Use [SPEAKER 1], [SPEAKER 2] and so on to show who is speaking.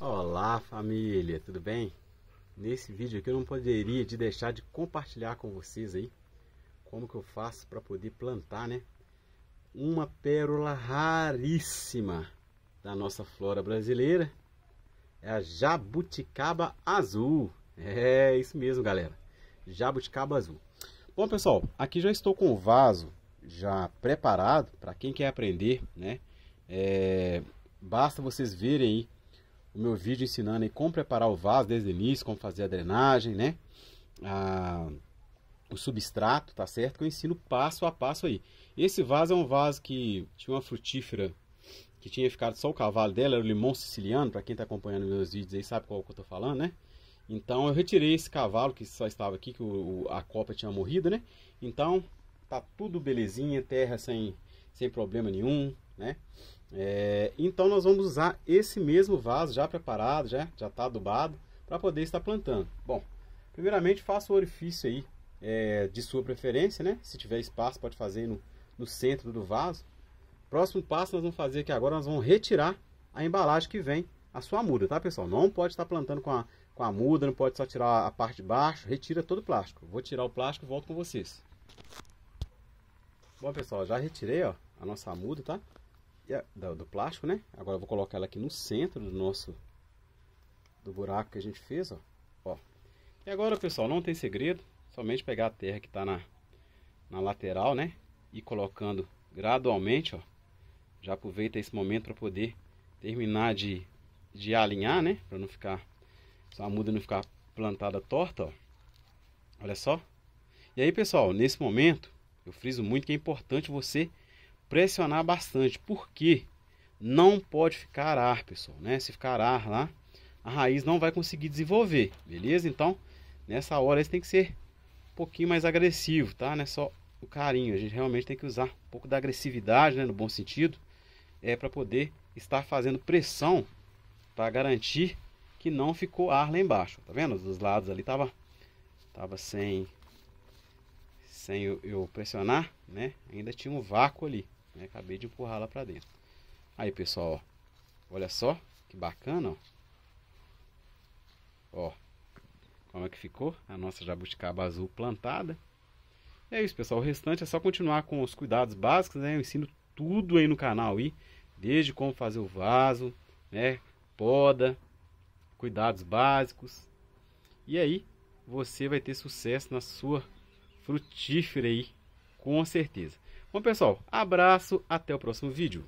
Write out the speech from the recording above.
[SPEAKER 1] Olá família, tudo bem? Nesse vídeo aqui eu não poderia de deixar de compartilhar com vocês aí como que eu faço para poder plantar, né? Uma pérola raríssima da nossa flora brasileira é a jabuticaba azul. É isso mesmo, galera. Jabuticaba azul. Bom, pessoal, aqui já estou com o vaso já preparado para quem quer aprender, né? É... basta vocês verem aí o meu vídeo ensinando aí como preparar o vaso desde o início, como fazer a drenagem, né? A, o substrato, tá certo? Que eu ensino passo a passo aí. Esse vaso é um vaso que tinha uma frutífera que tinha ficado só o cavalo dela, era o limão siciliano, para quem tá acompanhando meus vídeos aí sabe qual que eu tô falando, né? Então eu retirei esse cavalo que só estava aqui, que o, a copa tinha morrido, né? Então tá tudo belezinha, terra sem sem problema nenhum, né? É, então nós vamos usar esse mesmo vaso já preparado, já já está adubado, para poder estar plantando. Bom, primeiramente faça o orifício aí é, de sua preferência, né? Se tiver espaço pode fazer no, no centro do vaso. Próximo passo nós vamos fazer aqui agora, nós vamos retirar a embalagem que vem a sua muda, tá pessoal? Não pode estar plantando com a, com a muda, não pode só tirar a parte de baixo, retira todo o plástico. Vou tirar o plástico e volto com vocês. Bom pessoal, já retirei, ó a nossa muda, tá? do, do, plástico, né? Agora eu vou colocar ela aqui no centro do nosso do buraco que a gente fez, ó. ó. E agora, pessoal, não tem segredo, somente pegar a terra que tá na, na lateral, né? E colocando gradualmente, ó. Já aproveita esse momento para poder terminar de, de alinhar, né? Para não ficar, a muda não ficar plantada torta, ó. Olha só. E aí, pessoal, nesse momento, eu friso muito que é importante você pressionar bastante, porque não pode ficar ar, pessoal, né? Se ficar ar lá, a raiz não vai conseguir desenvolver, beleza? Então, nessa hora você tem que ser um pouquinho mais agressivo, tá? Não é só o carinho, a gente realmente tem que usar um pouco da agressividade, né, no bom sentido, é para poder estar fazendo pressão para garantir que não ficou ar lá embaixo, tá vendo? Dos lados ali tava tava sem sem eu, eu pressionar, né? Ainda tinha um vácuo ali. Né? Acabei de empurrar lá para dentro. Aí, pessoal, ó. olha só que bacana, ó. Ó, como é que ficou a nossa jabuticaba azul plantada. E é isso, pessoal. O restante é só continuar com os cuidados básicos, né? Eu ensino tudo aí no canal, e desde como fazer o vaso, né? Poda, cuidados básicos. E aí, você vai ter sucesso na sua frutífera aí, com certeza. Bom, pessoal, abraço, até o próximo vídeo.